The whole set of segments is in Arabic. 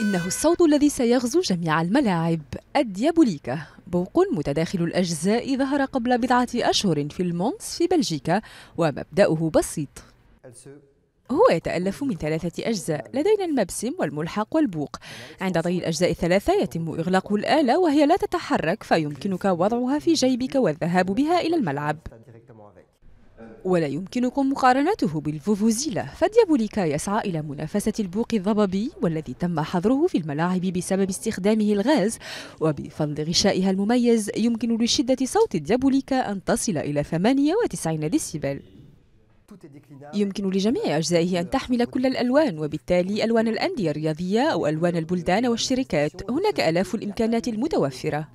إنه الصوت الذي سيغزو جميع الملاعب الديابوليكا بوق متداخل الأجزاء ظهر قبل بضعة أشهر في المونس في بلجيكا ومبدأه بسيط هو يتألف من ثلاثة أجزاء لدينا المبسم والملحق والبوق عند ضي الأجزاء الثلاثة يتم إغلاق الآلة وهي لا تتحرك فيمكنك وضعها في جيبك والذهاب بها إلى الملعب ولا يمكنكم مقارنته بالفوفوزيلا فديابوليكا يسعى إلى منافسة البوق الضبابي والذي تم حظره في الملاعب بسبب استخدامه الغاز وبفضل غشائها المميز يمكن لشدة صوت الديابوليكا أن تصل إلى 98 ديسيبل يمكن لجميع أجزائه أن تحمل كل الألوان وبالتالي ألوان الأندية الرياضية أو ألوان البلدان والشركات هناك آلاف الإمكانات المتوفرة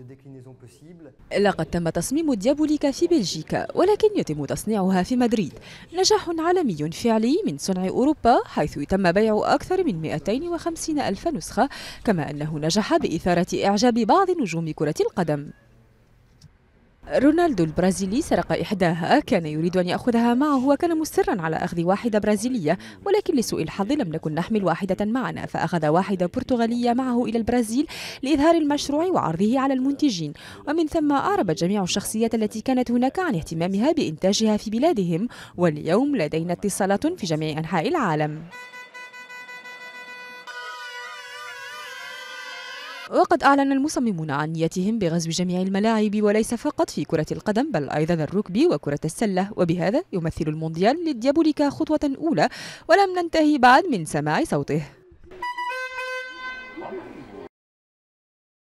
لقد تم تصميم ديابوليكا في بلجيكا ولكن يتم تصنيعها في مدريد نجاح عالمي فعلي من صنع أوروبا حيث تم بيع أكثر من 250 ألف نسخة كما أنه نجح بإثارة إعجاب بعض نجوم كرة القدم رونالدو البرازيلي سرق إحداها كان يريد أن يأخذها معه وكان مصرا على أخذ واحدة برازيلية ولكن لسوء الحظ لم نكن نحمل واحدة معنا فأخذ واحدة برتغالية معه إلى البرازيل لإظهار المشروع وعرضه على المنتجين ومن ثم أعرب جميع الشخصيات التي كانت هناك عن اهتمامها بإنتاجها في بلادهم واليوم لدينا اتصالات في جميع أنحاء العالم وقد أعلن المصممون عن نيتهم بغزو جميع الملاعب وليس فقط في كرة القدم بل أيضا الركبي وكرة السلة وبهذا يمثل المونديال للديابوليكا خطوة أولى ولم ننتهي بعد من سماع صوته